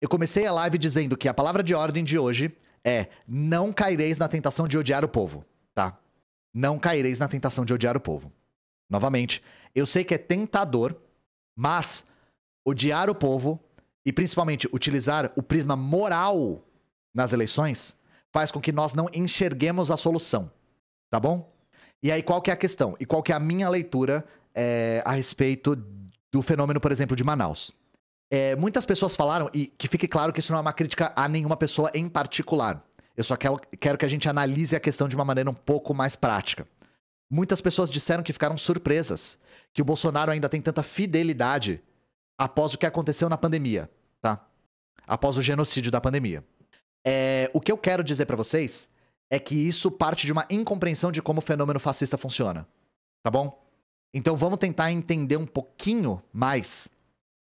Eu comecei a live dizendo que a palavra de ordem de hoje é: não caireis na tentação de odiar o povo, tá? Não caireis na tentação de odiar o povo. Novamente, eu sei que é tentador, mas odiar o povo e principalmente utilizar o prisma moral nas eleições faz com que nós não enxerguemos a solução, tá bom? E aí qual que é a questão? E qual que é a minha leitura é, a respeito do fenômeno, por exemplo, de Manaus? É, muitas pessoas falaram, e que fique claro que isso não é uma crítica a nenhuma pessoa em particular. Eu só quero, quero que a gente analise a questão de uma maneira um pouco mais prática. Muitas pessoas disseram que ficaram surpresas que o Bolsonaro ainda tem tanta fidelidade após o que aconteceu na pandemia, tá? Após o genocídio da pandemia. É, o que eu quero dizer para vocês é que isso parte de uma incompreensão de como o fenômeno fascista funciona, tá bom? Então vamos tentar entender um pouquinho mais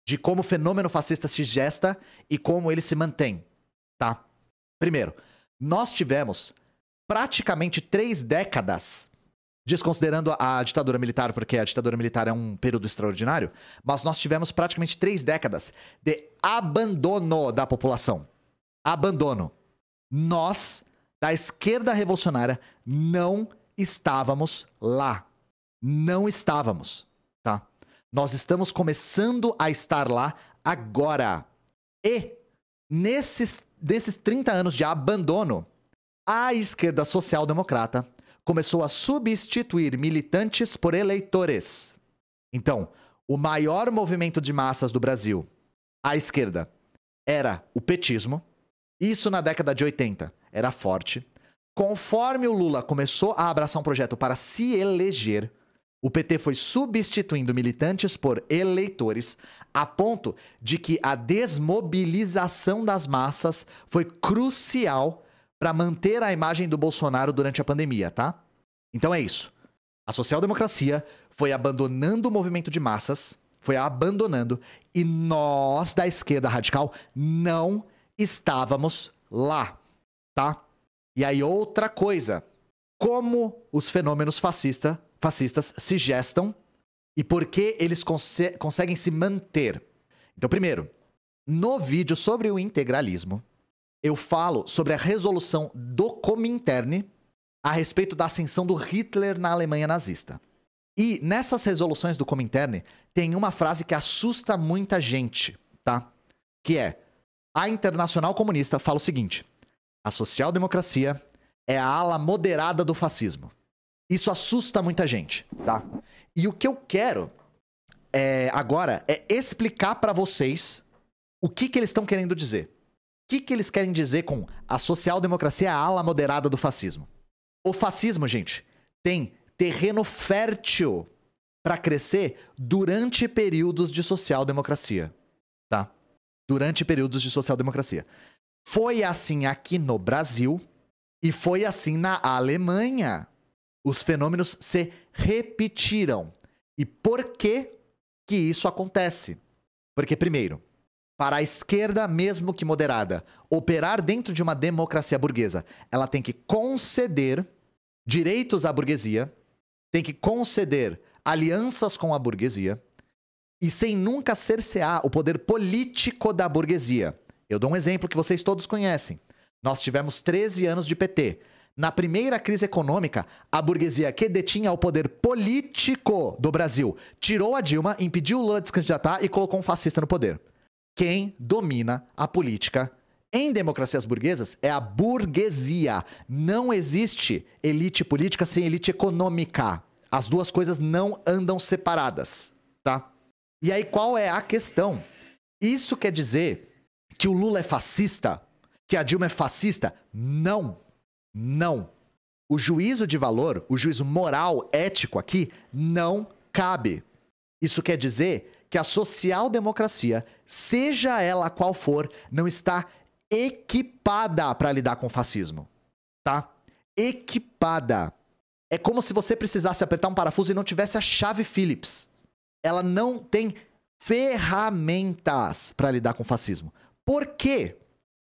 de como o fenômeno fascista se gesta e como ele se mantém, tá? Primeiro, nós tivemos praticamente três décadas, desconsiderando a ditadura militar, porque a ditadura militar é um período extraordinário, mas nós tivemos praticamente três décadas de abandono da população. Abandono. Nós, da esquerda revolucionária, não estávamos lá. Não estávamos. Nós estamos começando a estar lá agora. E nesses desses 30 anos de abandono, a esquerda social-democrata começou a substituir militantes por eleitores. Então, o maior movimento de massas do Brasil, a esquerda, era o petismo. Isso na década de 80 era forte. Conforme o Lula começou a abraçar um projeto para se eleger, o PT foi substituindo militantes por eleitores, a ponto de que a desmobilização das massas foi crucial para manter a imagem do Bolsonaro durante a pandemia, tá? Então é isso. A social-democracia foi abandonando o movimento de massas, foi abandonando, e nós da esquerda radical não estávamos lá, tá? E aí outra coisa, como os fenômenos fascistas fascistas se gestam e por que eles conse conseguem se manter. Então, primeiro, no vídeo sobre o integralismo, eu falo sobre a resolução do Comintern a respeito da ascensão do Hitler na Alemanha nazista. E nessas resoluções do Comintern tem uma frase que assusta muita gente, tá? Que é: a Internacional Comunista fala o seguinte: a social-democracia é a ala moderada do fascismo. Isso assusta muita gente, tá? E o que eu quero é, agora é explicar para vocês o que, que eles estão querendo dizer. O que, que eles querem dizer com a social-democracia é a ala moderada do fascismo? O fascismo, gente, tem terreno fértil para crescer durante períodos de social-democracia, tá? Durante períodos de social-democracia. Foi assim aqui no Brasil e foi assim na Alemanha os fenômenos se repetiram. E por que que isso acontece? Porque primeiro, para a esquerda, mesmo que moderada, operar dentro de uma democracia burguesa, ela tem que conceder direitos à burguesia, tem que conceder alianças com a burguesia e sem nunca cercear o poder político da burguesia. Eu dou um exemplo que vocês todos conhecem. Nós tivemos 13 anos de PT. Na primeira crise econômica, a burguesia que detinha o poder político do Brasil tirou a Dilma, impediu o Lula de se candidatar e colocou um fascista no poder. Quem domina a política em democracias burguesas é a burguesia. Não existe elite política sem elite econômica. As duas coisas não andam separadas, tá? E aí qual é a questão? Isso quer dizer que o Lula é fascista? Que a Dilma é fascista? Não. Não. O juízo de valor, o juízo moral, ético aqui, não cabe. Isso quer dizer que a social-democracia, seja ela qual for, não está equipada para lidar com o fascismo. Tá? Equipada. É como se você precisasse apertar um parafuso e não tivesse a chave Phillips. Ela não tem ferramentas para lidar com o fascismo. Por quê?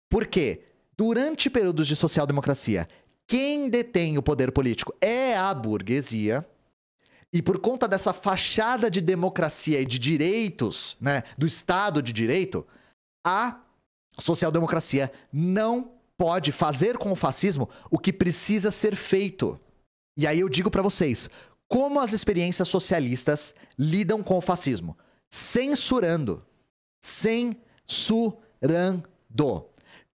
Por quê? Durante períodos de social-democracia, quem detém o poder político é a burguesia. E por conta dessa fachada de democracia e de direitos, né, do Estado de direito, a social-democracia não pode fazer com o fascismo o que precisa ser feito. E aí eu digo para vocês, como as experiências socialistas lidam com o fascismo? Censurando. Censurando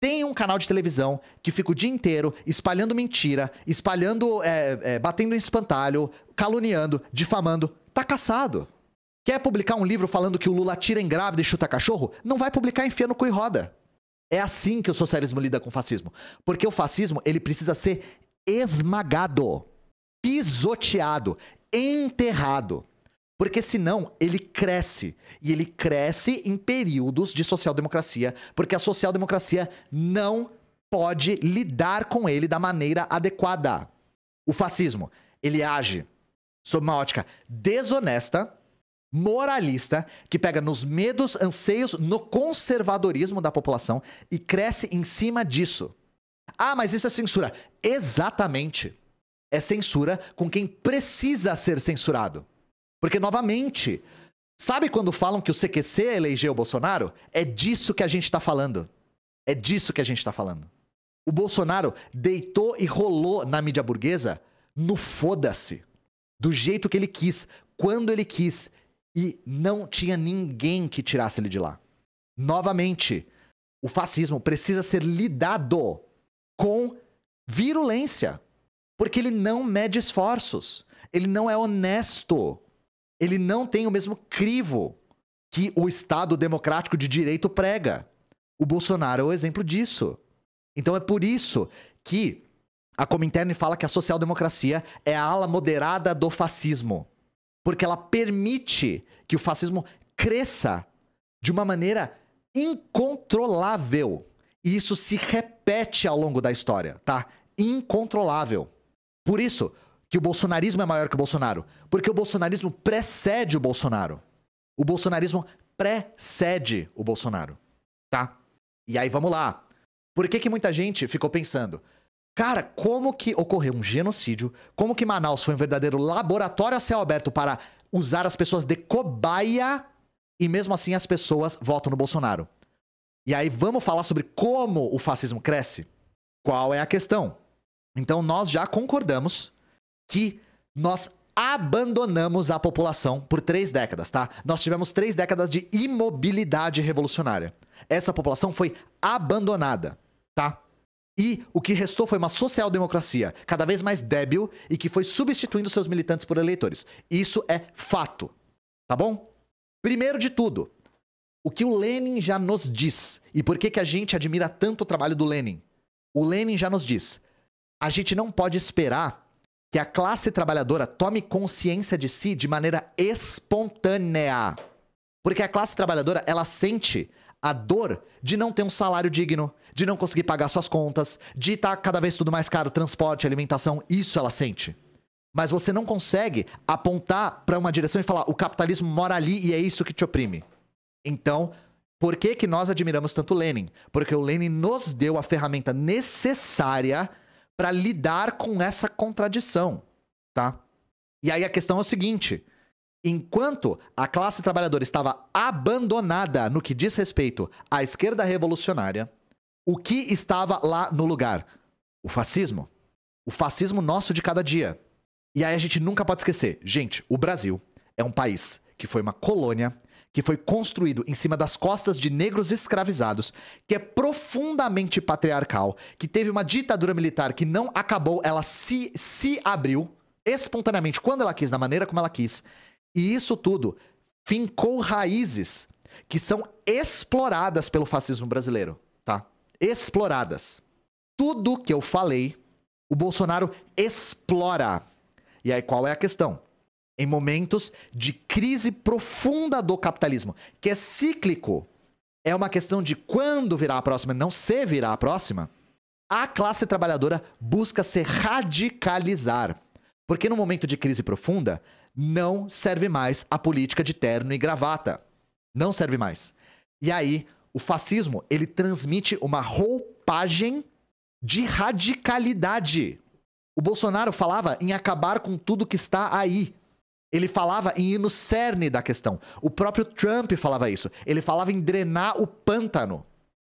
tem um canal de televisão que fica o dia inteiro espalhando mentira, espalhando, é, é, batendo em espantalho, caluniando, difamando, tá caçado. Quer publicar um livro falando que o Lula tira em grávida e chuta cachorro? Não vai publicar enfia no cu e roda. É assim que o socialismo lida com o fascismo. Porque o fascismo, ele precisa ser esmagado, pisoteado, enterrado. Porque senão ele cresce. E ele cresce em períodos de social-democracia, porque a social-democracia não pode lidar com ele da maneira adequada. O fascismo, ele age sob uma ótica desonesta, moralista, que pega nos medos, anseios, no conservadorismo da população e cresce em cima disso. Ah, mas isso é censura. Exatamente. É censura com quem precisa ser censurado. Porque, novamente, sabe quando falam que o CQC elegeu o Bolsonaro? É disso que a gente está falando. É disso que a gente está falando. O Bolsonaro deitou e rolou na mídia burguesa no foda-se. Do jeito que ele quis, quando ele quis. E não tinha ninguém que tirasse ele de lá. Novamente, o fascismo precisa ser lidado com virulência. Porque ele não mede esforços. Ele não é honesto ele não tem o mesmo crivo que o Estado democrático de direito prega. O Bolsonaro é o exemplo disso. Então é por isso que a Comintern fala que a social-democracia é a ala moderada do fascismo, porque ela permite que o fascismo cresça de uma maneira incontrolável. E isso se repete ao longo da história, tá? Incontrolável. Por isso, que o bolsonarismo é maior que o Bolsonaro? Porque o bolsonarismo precede o Bolsonaro. O bolsonarismo precede o Bolsonaro, tá? E aí vamos lá. Por que, que muita gente ficou pensando? Cara, como que ocorreu um genocídio? Como que Manaus foi um verdadeiro laboratório a céu aberto para usar as pessoas de cobaia e mesmo assim as pessoas votam no Bolsonaro? E aí vamos falar sobre como o fascismo cresce? Qual é a questão? Então nós já concordamos que nós abandonamos a população por três décadas, tá? Nós tivemos três décadas de imobilidade revolucionária. Essa população foi abandonada, tá? E o que restou foi uma social-democracia cada vez mais débil e que foi substituindo seus militantes por eleitores. Isso é fato, tá bom? Primeiro de tudo, o que o Lenin já nos diz e por que, que a gente admira tanto o trabalho do Lenin? O Lenin já nos diz: a gente não pode esperar que a classe trabalhadora tome consciência de si de maneira espontânea. Porque a classe trabalhadora, ela sente a dor de não ter um salário digno, de não conseguir pagar suas contas, de estar tá cada vez tudo mais caro, transporte, alimentação, isso ela sente. Mas você não consegue apontar para uma direção e falar o capitalismo mora ali e é isso que te oprime. Então, por que que nós admiramos tanto Lenin? Porque o Lenin nos deu a ferramenta necessária para lidar com essa contradição, tá? E aí a questão é o seguinte: enquanto a classe trabalhadora estava abandonada no que diz respeito à esquerda revolucionária, o que estava lá no lugar? O fascismo. O fascismo nosso de cada dia. E aí a gente nunca pode esquecer, gente, o Brasil é um país que foi uma colônia que foi construído em cima das costas de negros escravizados, que é profundamente patriarcal, que teve uma ditadura militar que não acabou, ela se, se abriu espontaneamente quando ela quis, da maneira como ela quis. E isso tudo fincou raízes que são exploradas pelo fascismo brasileiro, tá? Exploradas. Tudo que eu falei, o Bolsonaro explora. E aí qual é a questão? em momentos de crise profunda do capitalismo, que é cíclico. É uma questão de quando virá a próxima, não se virá a próxima. A classe trabalhadora busca se radicalizar. Porque no momento de crise profunda, não serve mais a política de terno e gravata. Não serve mais. E aí, o fascismo, ele transmite uma roupagem de radicalidade. O Bolsonaro falava em acabar com tudo que está aí. Ele falava em ir no cerne da questão. O próprio Trump falava isso. Ele falava em drenar o pântano.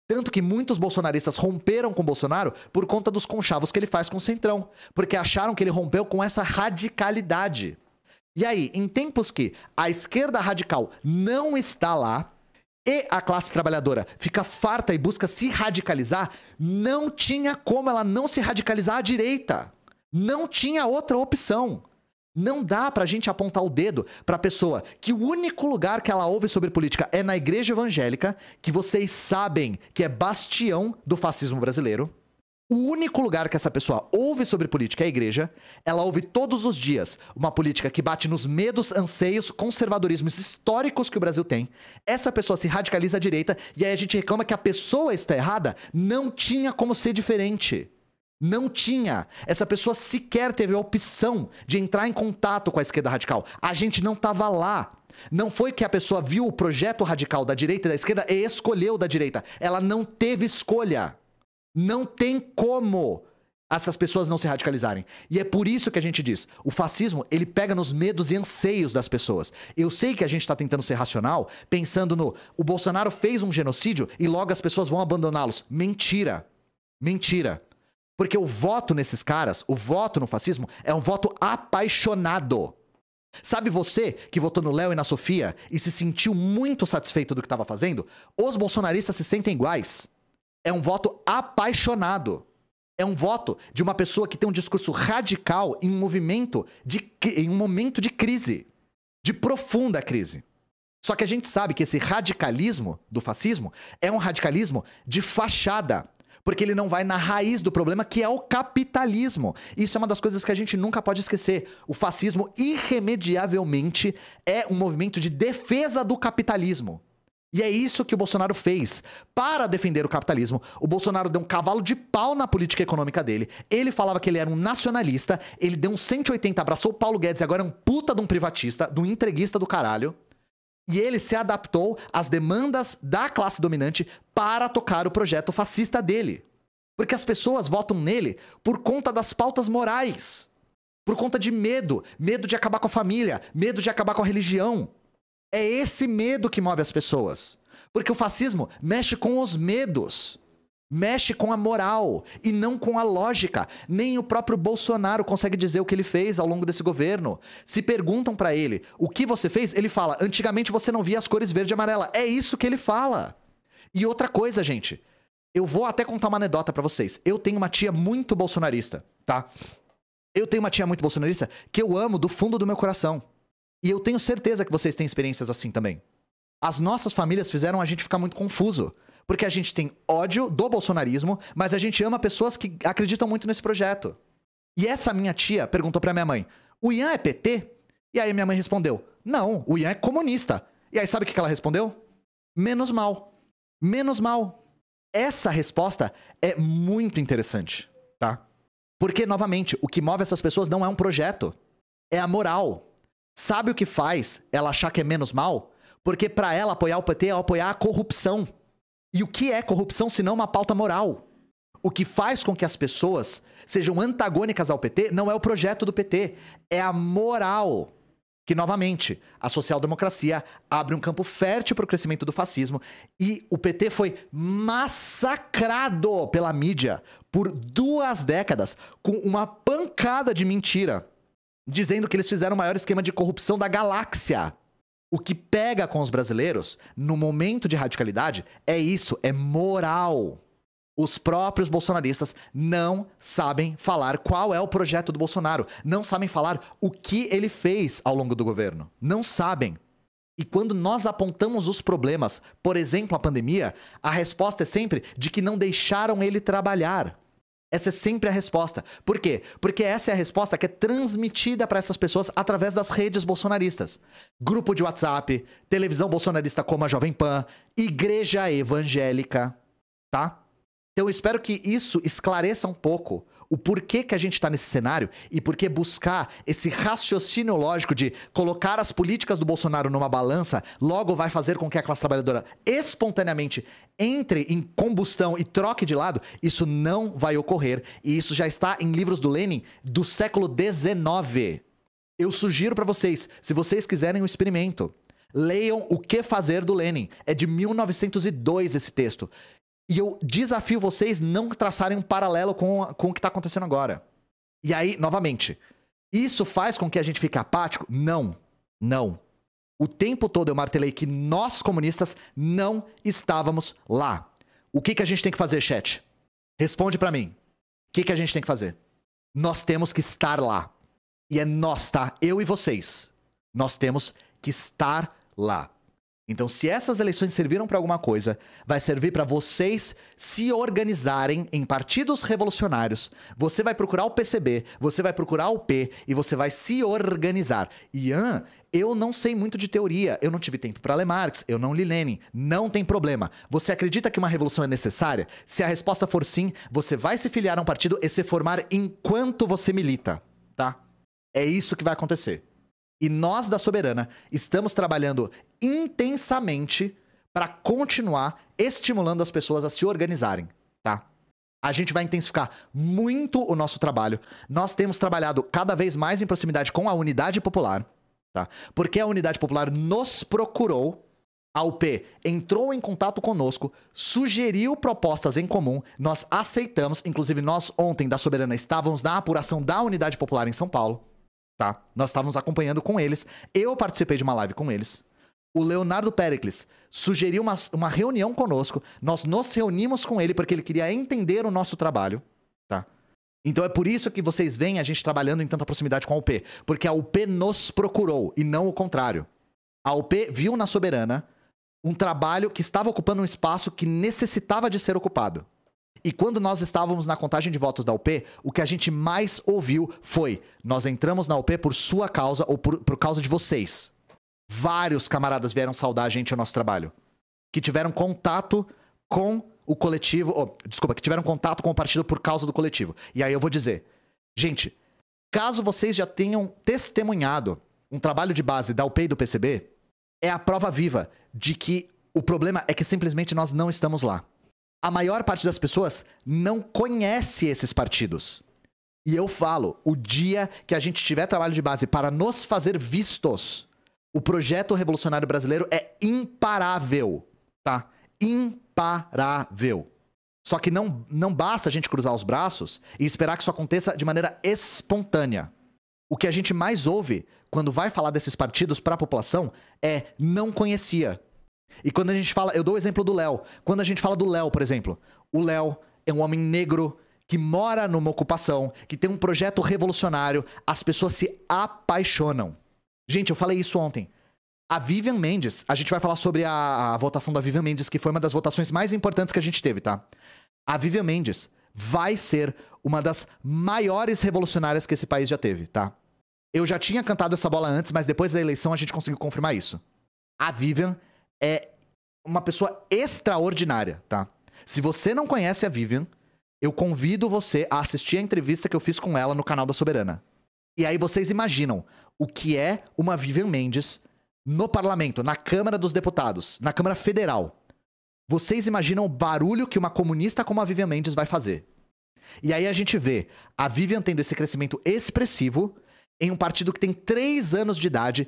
Tanto que muitos bolsonaristas romperam com Bolsonaro por conta dos conchavos que ele faz com o Centrão, porque acharam que ele rompeu com essa radicalidade. E aí, em tempos que a esquerda radical não está lá e a classe trabalhadora fica farta e busca se radicalizar, não tinha como ela não se radicalizar à direita. Não tinha outra opção. Não dá pra gente apontar o dedo pra pessoa que o único lugar que ela ouve sobre política é na igreja evangélica, que vocês sabem que é bastião do fascismo brasileiro. O único lugar que essa pessoa ouve sobre política é a igreja. Ela ouve todos os dias uma política que bate nos medos, anseios, conservadorismos históricos que o Brasil tem. Essa pessoa se radicaliza à direita e aí a gente reclama que a pessoa está errada, não tinha como ser diferente. Não tinha. Essa pessoa sequer teve a opção de entrar em contato com a esquerda radical. A gente não estava lá. Não foi que a pessoa viu o projeto radical da direita e da esquerda e escolheu da direita. Ela não teve escolha. Não tem como essas pessoas não se radicalizarem. E é por isso que a gente diz, o fascismo, ele pega nos medos e anseios das pessoas. Eu sei que a gente está tentando ser racional, pensando no, o Bolsonaro fez um genocídio e logo as pessoas vão abandoná-los. Mentira. Mentira. Porque o voto nesses caras, o voto no fascismo, é um voto apaixonado. Sabe você que votou no Léo e na Sofia e se sentiu muito satisfeito do que estava fazendo? Os bolsonaristas se sentem iguais. É um voto apaixonado. É um voto de uma pessoa que tem um discurso radical em um movimento de, em um momento de crise, de profunda crise. Só que a gente sabe que esse radicalismo do fascismo é um radicalismo de fachada, porque ele não vai na raiz do problema, que é o capitalismo. Isso é uma das coisas que a gente nunca pode esquecer. O fascismo, irremediavelmente, é um movimento de defesa do capitalismo. E é isso que o Bolsonaro fez. Para defender o capitalismo, o Bolsonaro deu um cavalo de pau na política econômica dele. Ele falava que ele era um nacionalista, ele deu um 180, abraçou o Paulo Guedes e agora é um puta de um privatista, de um entreguista do caralho. E ele se adaptou às demandas da classe dominante para tocar o projeto fascista dele. Porque as pessoas votam nele por conta das pautas morais, por conta de medo, medo de acabar com a família, medo de acabar com a religião. É esse medo que move as pessoas. Porque o fascismo mexe com os medos. Mexe com a moral e não com a lógica. Nem o próprio Bolsonaro consegue dizer o que ele fez ao longo desse governo. Se perguntam para ele o que você fez, ele fala: antigamente você não via as cores verde e amarela. É isso que ele fala. E outra coisa, gente. Eu vou até contar uma anedota para vocês. Eu tenho uma tia muito bolsonarista, tá? Eu tenho uma tia muito bolsonarista que eu amo do fundo do meu coração. E eu tenho certeza que vocês têm experiências assim também. As nossas famílias fizeram a gente ficar muito confuso. Porque a gente tem ódio do bolsonarismo, mas a gente ama pessoas que acreditam muito nesse projeto. E essa minha tia perguntou pra minha mãe: o Ian é PT? E aí minha mãe respondeu: não, o Ian é comunista. E aí sabe o que ela respondeu? Menos mal. Menos mal. Essa resposta é muito interessante, tá? Porque, novamente, o que move essas pessoas não é um projeto, é a moral. Sabe o que faz ela achar que é menos mal? Porque para ela apoiar o PT é apoiar a corrupção. E o que é corrupção se não uma pauta moral? O que faz com que as pessoas sejam antagônicas ao PT não é o projeto do PT, é a moral. Que, novamente, a social-democracia abre um campo fértil para o crescimento do fascismo e o PT foi massacrado pela mídia por duas décadas com uma pancada de mentira, dizendo que eles fizeram o maior esquema de corrupção da galáxia. O que pega com os brasileiros no momento de radicalidade é isso, é moral. Os próprios bolsonaristas não sabem falar qual é o projeto do Bolsonaro, não sabem falar o que ele fez ao longo do governo. Não sabem. E quando nós apontamos os problemas, por exemplo, a pandemia, a resposta é sempre de que não deixaram ele trabalhar. Essa é sempre a resposta. Por quê? Porque essa é a resposta que é transmitida para essas pessoas através das redes bolsonaristas. Grupo de WhatsApp, televisão bolsonarista como a Jovem Pan, igreja evangélica, tá? Então eu espero que isso esclareça um pouco o porquê que a gente está nesse cenário e por que buscar esse raciocínio lógico de colocar as políticas do Bolsonaro numa balança logo vai fazer com que a classe trabalhadora espontaneamente entre em combustão e troque de lado, isso não vai ocorrer. E isso já está em livros do Lenin do século XIX. Eu sugiro para vocês, se vocês quiserem um experimento, leiam O Que Fazer do Lenin. É de 1902 esse texto. E eu desafio vocês não traçarem um paralelo com, com o que está acontecendo agora. E aí, novamente, isso faz com que a gente fique apático? Não, não. O tempo todo eu martelei que nós comunistas não estávamos lá. O que, que a gente tem que fazer, chat? Responde para mim. O que, que a gente tem que fazer? Nós temos que estar lá. E é nós, tá? Eu e vocês. Nós temos que estar lá. Então, se essas eleições serviram para alguma coisa, vai servir para vocês se organizarem em partidos revolucionários. Você vai procurar o PCB, você vai procurar o P e você vai se organizar. Ian, eu não sei muito de teoria, eu não tive tempo para ler Marx, eu não li Lenin. Não tem problema. Você acredita que uma revolução é necessária? Se a resposta for sim, você vai se filiar a um partido e se formar enquanto você milita, tá? É isso que vai acontecer. E nós da Soberana estamos trabalhando intensamente para continuar estimulando as pessoas a se organizarem, tá? A gente vai intensificar muito o nosso trabalho. Nós temos trabalhado cada vez mais em proximidade com a unidade popular, tá? Porque a unidade popular nos procurou, a UP entrou em contato conosco, sugeriu propostas em comum, nós aceitamos, inclusive nós ontem da Soberana estávamos na apuração da unidade popular em São Paulo tá? Nós estávamos acompanhando com eles. Eu participei de uma live com eles. O Leonardo Pericles sugeriu uma, uma reunião conosco. Nós nos reunimos com ele porque ele queria entender o nosso trabalho, tá? Então é por isso que vocês veem a gente trabalhando em tanta proximidade com a UP. Porque a UP nos procurou e não o contrário. A UP viu na Soberana um trabalho que estava ocupando um espaço que necessitava de ser ocupado. E quando nós estávamos na contagem de votos da UP, o que a gente mais ouviu foi: nós entramos na UP por sua causa ou por, por causa de vocês. Vários camaradas vieram saudar a gente e o nosso trabalho. Que tiveram contato com o coletivo. Oh, desculpa, que tiveram contato com o partido por causa do coletivo. E aí eu vou dizer: gente, caso vocês já tenham testemunhado um trabalho de base da UP e do PCB, é a prova viva de que o problema é que simplesmente nós não estamos lá a maior parte das pessoas não conhece esses partidos. E eu falo, o dia que a gente tiver trabalho de base para nos fazer vistos, o projeto revolucionário brasileiro é imparável, tá? Imparável. Só que não, não basta a gente cruzar os braços e esperar que isso aconteça de maneira espontânea. O que a gente mais ouve quando vai falar desses partidos para a população é não conhecia. E quando a gente fala, eu dou o exemplo do Léo. Quando a gente fala do Léo, por exemplo, o Léo é um homem negro que mora numa ocupação, que tem um projeto revolucionário, as pessoas se apaixonam. Gente, eu falei isso ontem. A Vivian Mendes, a gente vai falar sobre a, a, votação da Vivian Mendes, que foi uma das votações mais importantes que a gente teve, tá? A Vivian Mendes vai ser uma das maiores revolucionárias que esse país já teve, tá? Eu já tinha cantado essa bola antes, mas depois da eleição a gente conseguiu confirmar isso. A Vivian é uma pessoa extraordinária, tá? Se você não conhece a Vivian, eu convido você a assistir a entrevista que eu fiz com ela no canal da Soberana. E aí vocês imaginam o que é uma Vivian Mendes no parlamento, na Câmara dos Deputados, na Câmara Federal. Vocês imaginam o barulho que uma comunista como a Vivian Mendes vai fazer. E aí a gente vê a Vivian tendo esse crescimento expressivo em um partido que tem três anos de idade,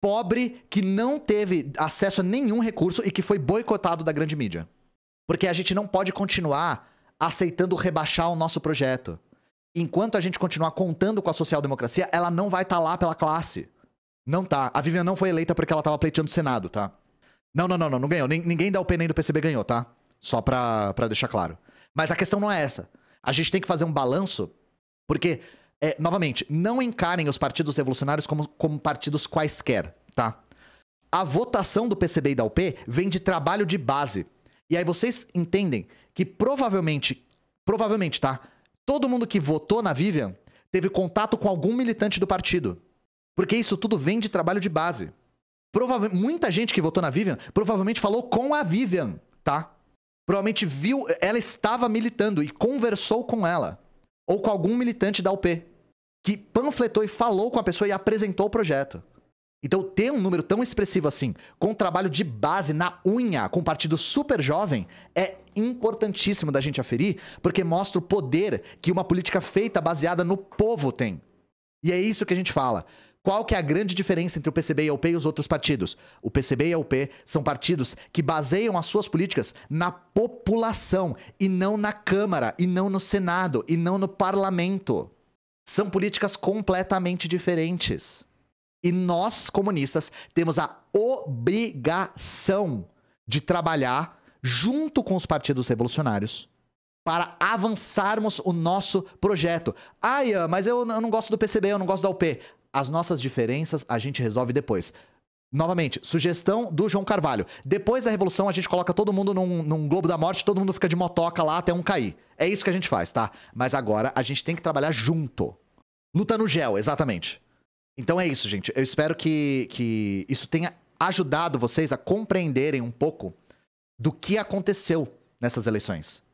pobre que não teve acesso a nenhum recurso e que foi boicotado da grande mídia. Porque a gente não pode continuar aceitando rebaixar o nosso projeto. Enquanto a gente continuar contando com a social-democracia, ela não vai estar tá lá pela classe. Não tá. A Vivian não foi eleita porque ela estava pleiteando o Senado, tá? Não, não, não, não, não ganhou. Ninguém da UP nem do PCB ganhou, tá? Só pra, pra deixar claro. Mas a questão não é essa. A gente tem que fazer um balanço, porque é, novamente, não encarem os partidos revolucionários como, como partidos quaisquer, tá? A votação do PCB e da UP vem de trabalho de base. E aí vocês entendem que provavelmente, provavelmente, tá? Todo mundo que votou na Vivian teve contato com algum militante do partido. Porque isso tudo vem de trabalho de base. provavelmente Muita gente que votou na Vivian provavelmente falou com a Vivian, tá? Provavelmente viu, ela estava militando e conversou com ela ou com algum militante da UP que panfletou e falou com a pessoa e apresentou o projeto. Então, ter um número tão expressivo assim, com um trabalho de base na unha, com um partido super jovem, é importantíssimo da gente aferir, porque mostra o poder que uma política feita baseada no povo tem. E é isso que a gente fala. Qual que é a grande diferença entre o PCB e a UP e os outros partidos? O PCB e a UP são partidos que baseiam as suas políticas na população e não na Câmara, e não no Senado, e não no parlamento. São políticas completamente diferentes. E nós, comunistas, temos a obrigação de trabalhar junto com os partidos revolucionários para avançarmos o nosso projeto. Ah, Ian, mas eu não gosto do PCB, eu não gosto da UP. As nossas diferenças a gente resolve depois. Novamente, sugestão do João Carvalho. Depois da Revolução, a gente coloca todo mundo num, num, Globo da Morte, todo mundo fica de motoca lá até um cair. É isso que a gente faz, tá? Mas agora a gente tem que trabalhar junto. Luta no gel, exatamente. Então é isso, gente. Eu espero que, que isso tenha ajudado vocês a compreenderem um pouco do que aconteceu nessas eleições.